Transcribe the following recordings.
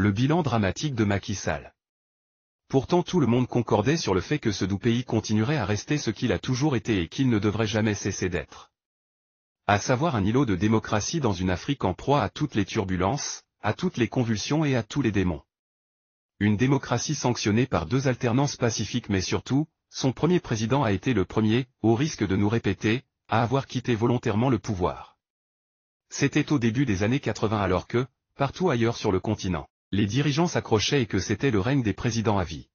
le bilan dramatique de Macky Sall. Pourtant tout le monde concordait sur le fait que ce doux pays continuerait à rester ce qu'il a toujours été et qu'il ne devrait jamais cesser d'être. À savoir un îlot de démocratie dans une Afrique en proie à toutes les turbulences, à toutes les convulsions et à tous les démons. Une démocratie sanctionnée par deux alternances pacifiques mais surtout, son premier président a été le premier, au risque de nous répéter, à avoir quitté volontairement le pouvoir. C'était au début des années 80 alors que, partout ailleurs sur le continent, les dirigeants s'accrochaient et que c'était le règne des présidents à vie.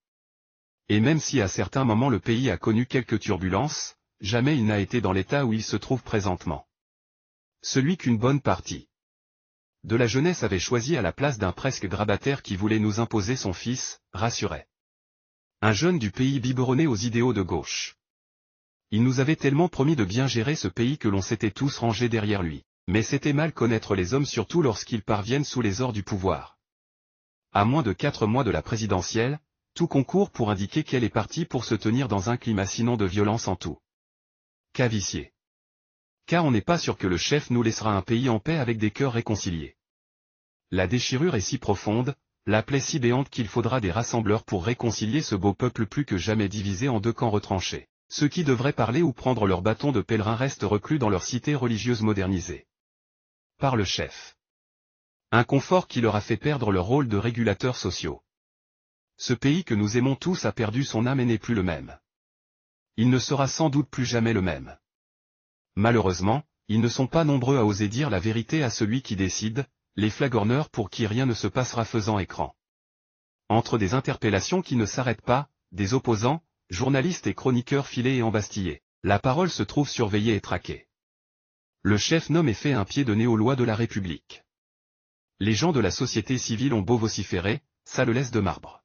Et même si à certains moments le pays a connu quelques turbulences, jamais il n'a été dans l'état où il se trouve présentement. Celui qu'une bonne partie de la jeunesse avait choisi à la place d'un presque grabataire qui voulait nous imposer son fils, rassurait. Un jeune du pays biberonné aux idéaux de gauche. Il nous avait tellement promis de bien gérer ce pays que l'on s'était tous rangés derrière lui. Mais c'était mal connaître les hommes surtout lorsqu'ils parviennent sous les ors du pouvoir à moins de quatre mois de la présidentielle, tout concourt pour indiquer qu'elle est partie pour se tenir dans un climat sinon de violence en tout. Cavissier. Car on n'est pas sûr que le chef nous laissera un pays en paix avec des cœurs réconciliés. La déchirure est si profonde, la plaie si béante qu'il faudra des rassembleurs pour réconcilier ce beau peuple plus que jamais divisé en deux camps retranchés. Ceux qui devraient parler ou prendre leur bâton de pèlerin restent reclus dans leur cité religieuse modernisée. Par le chef. Un confort qui leur a fait perdre leur rôle de régulateurs sociaux. Ce pays que nous aimons tous a perdu son âme et n'est plus le même. Il ne sera sans doute plus jamais le même. Malheureusement, ils ne sont pas nombreux à oser dire la vérité à celui qui décide, les flagorneurs pour qui rien ne se passera faisant écran. Entre des interpellations qui ne s'arrêtent pas, des opposants, journalistes et chroniqueurs filés et embastillés, la parole se trouve surveillée et traquée. Le chef nomme et fait un pied de nez aux lois de la République. Les gens de la société civile ont beau vociférer, ça le laisse de marbre.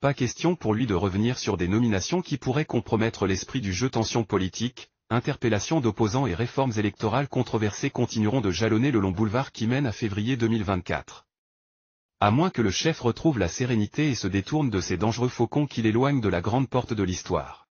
Pas question pour lui de revenir sur des nominations qui pourraient compromettre l'esprit du jeu tension politique, interpellations d'opposants et réformes électorales controversées continueront de jalonner le long boulevard qui mène à février 2024. À moins que le chef retrouve la sérénité et se détourne de ces dangereux faucons qui l'éloignent de la grande porte de l'histoire.